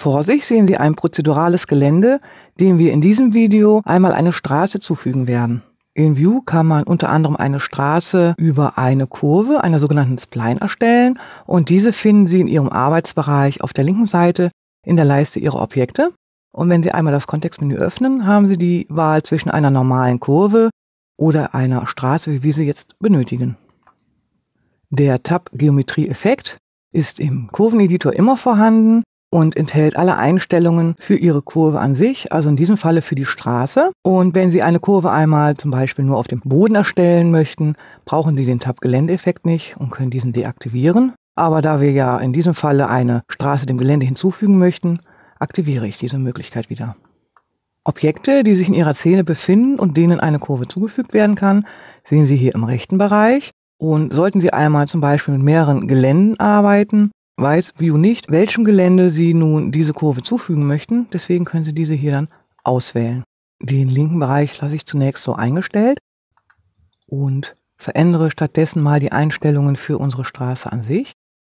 Vor sich sehen Sie ein prozedurales Gelände, dem wir in diesem Video einmal eine Straße zufügen werden. In View kann man unter anderem eine Straße über eine Kurve, einer sogenannten Spline, erstellen und diese finden Sie in Ihrem Arbeitsbereich auf der linken Seite in der Leiste Ihrer Objekte. Und wenn Sie einmal das Kontextmenü öffnen, haben Sie die Wahl zwischen einer normalen Kurve oder einer Straße, wie wir sie jetzt benötigen. Der Tab Geometrie-Effekt ist im Kurveneditor immer vorhanden und enthält alle Einstellungen für Ihre Kurve an sich, also in diesem Falle für die Straße. Und wenn Sie eine Kurve einmal zum Beispiel nur auf dem Boden erstellen möchten, brauchen Sie den Tab-Geländeeffekt nicht und können diesen deaktivieren. Aber da wir ja in diesem Falle eine Straße dem Gelände hinzufügen möchten, aktiviere ich diese Möglichkeit wieder. Objekte, die sich in Ihrer Szene befinden und denen eine Kurve zugefügt werden kann, sehen Sie hier im rechten Bereich. Und sollten Sie einmal zum Beispiel mit mehreren Geländen arbeiten, weiß Vue nicht, welchem Gelände Sie nun diese Kurve zufügen möchten. Deswegen können Sie diese hier dann auswählen. Den linken Bereich lasse ich zunächst so eingestellt und verändere stattdessen mal die Einstellungen für unsere Straße an sich.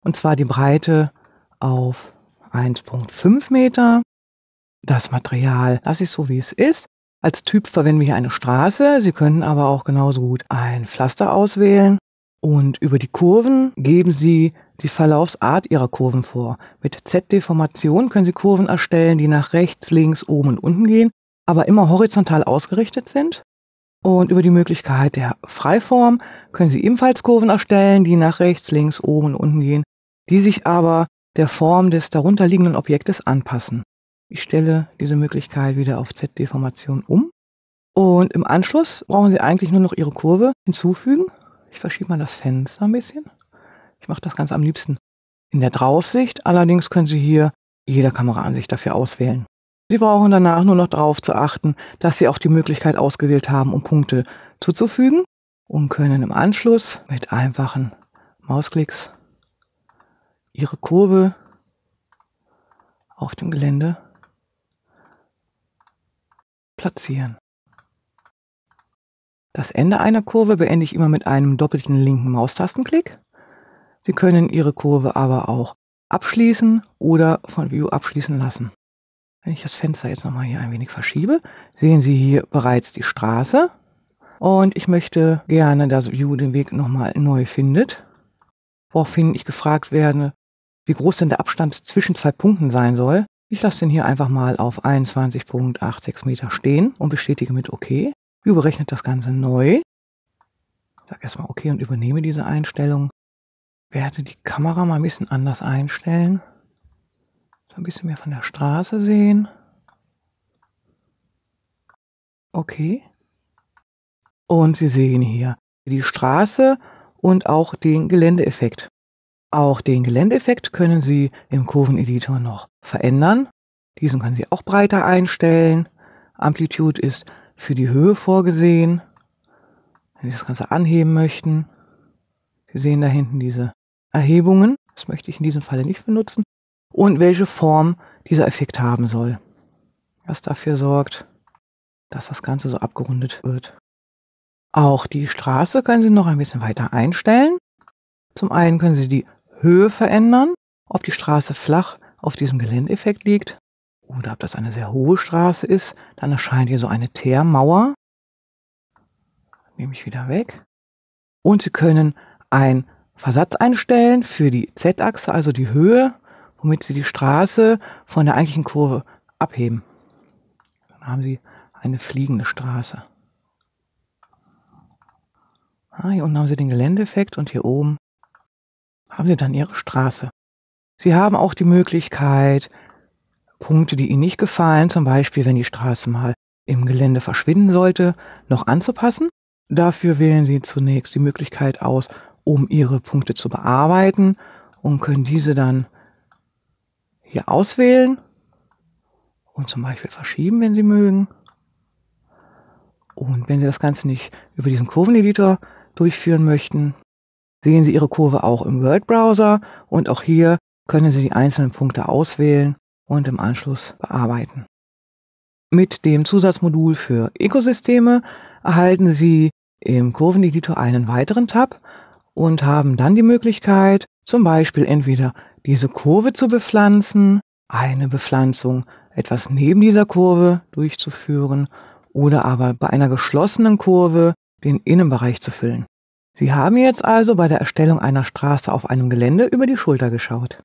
Und zwar die Breite auf 1.5 Meter. Das Material lasse ich so, wie es ist. Als Typ verwenden wir hier eine Straße. Sie könnten aber auch genauso gut ein Pflaster auswählen und über die Kurven geben Sie die Verlaufsart Ihrer Kurven vor. Mit Z-Deformation können Sie Kurven erstellen, die nach rechts, links, oben und unten gehen, aber immer horizontal ausgerichtet sind. Und über die Möglichkeit der Freiform können Sie ebenfalls Kurven erstellen, die nach rechts, links, oben und unten gehen, die sich aber der Form des darunterliegenden Objektes anpassen. Ich stelle diese Möglichkeit wieder auf Z-Deformation um. Und im Anschluss brauchen Sie eigentlich nur noch Ihre Kurve hinzufügen ich verschiebe mal das Fenster ein bisschen. Ich mache das ganz am liebsten in der Draufsicht. Allerdings können Sie hier jede Kameraansicht dafür auswählen. Sie brauchen danach nur noch darauf zu achten, dass Sie auch die Möglichkeit ausgewählt haben, um Punkte zuzufügen und können im Anschluss mit einfachen Mausklicks Ihre Kurve auf dem Gelände platzieren. Das Ende einer Kurve beende ich immer mit einem doppelten linken Maustastenklick. Sie können Ihre Kurve aber auch abschließen oder von View abschließen lassen. Wenn ich das Fenster jetzt nochmal hier ein wenig verschiebe, sehen Sie hier bereits die Straße. Und ich möchte gerne, dass View den Weg nochmal neu findet. Woraufhin ich gefragt werde, wie groß denn der Abstand zwischen zwei Punkten sein soll. Ich lasse den hier einfach mal auf 21,86 Meter stehen und bestätige mit OK überrechnet das Ganze neu. Ich sage erstmal okay und übernehme diese Einstellung. Werde die Kamera mal ein bisschen anders einstellen. So ein bisschen mehr von der Straße sehen. Okay. Und Sie sehen hier die Straße und auch den Geländeeffekt. Auch den Geländeeffekt können Sie im Kurveneditor noch verändern. Diesen können Sie auch breiter einstellen. Amplitude ist für die Höhe vorgesehen. Wenn Sie das Ganze anheben möchten, Sie sehen da hinten diese Erhebungen. Das möchte ich in diesem Falle nicht benutzen. Und welche Form dieser Effekt haben soll. Was dafür sorgt, dass das Ganze so abgerundet wird. Auch die Straße können Sie noch ein bisschen weiter einstellen. Zum einen können Sie die Höhe verändern, ob die Straße flach auf diesem Geländeffekt liegt oder ob das eine sehr hohe Straße ist. Dann erscheint hier so eine Teermauer. Nehme ich wieder weg. Und Sie können einen Versatz einstellen für die Z-Achse, also die Höhe, womit Sie die Straße von der eigentlichen Kurve abheben. Dann haben Sie eine fliegende Straße. Ah, hier unten haben Sie den Geländeeffekt und hier oben haben Sie dann Ihre Straße. Sie haben auch die Möglichkeit, Punkte, die Ihnen nicht gefallen, zum Beispiel wenn die Straße mal im Gelände verschwinden sollte, noch anzupassen. Dafür wählen Sie zunächst die Möglichkeit aus, um Ihre Punkte zu bearbeiten und können diese dann hier auswählen und zum Beispiel verschieben, wenn Sie mögen. Und wenn Sie das Ganze nicht über diesen Kurveneditor durchführen möchten, sehen Sie Ihre Kurve auch im Word-Browser und auch hier können Sie die einzelnen Punkte auswählen und im Anschluss bearbeiten. Mit dem Zusatzmodul für Ökosysteme erhalten Sie im Kurveneditor einen weiteren Tab und haben dann die Möglichkeit, zum Beispiel entweder diese Kurve zu bepflanzen, eine Bepflanzung etwas neben dieser Kurve durchzuführen oder aber bei einer geschlossenen Kurve den Innenbereich zu füllen. Sie haben jetzt also bei der Erstellung einer Straße auf einem Gelände über die Schulter geschaut.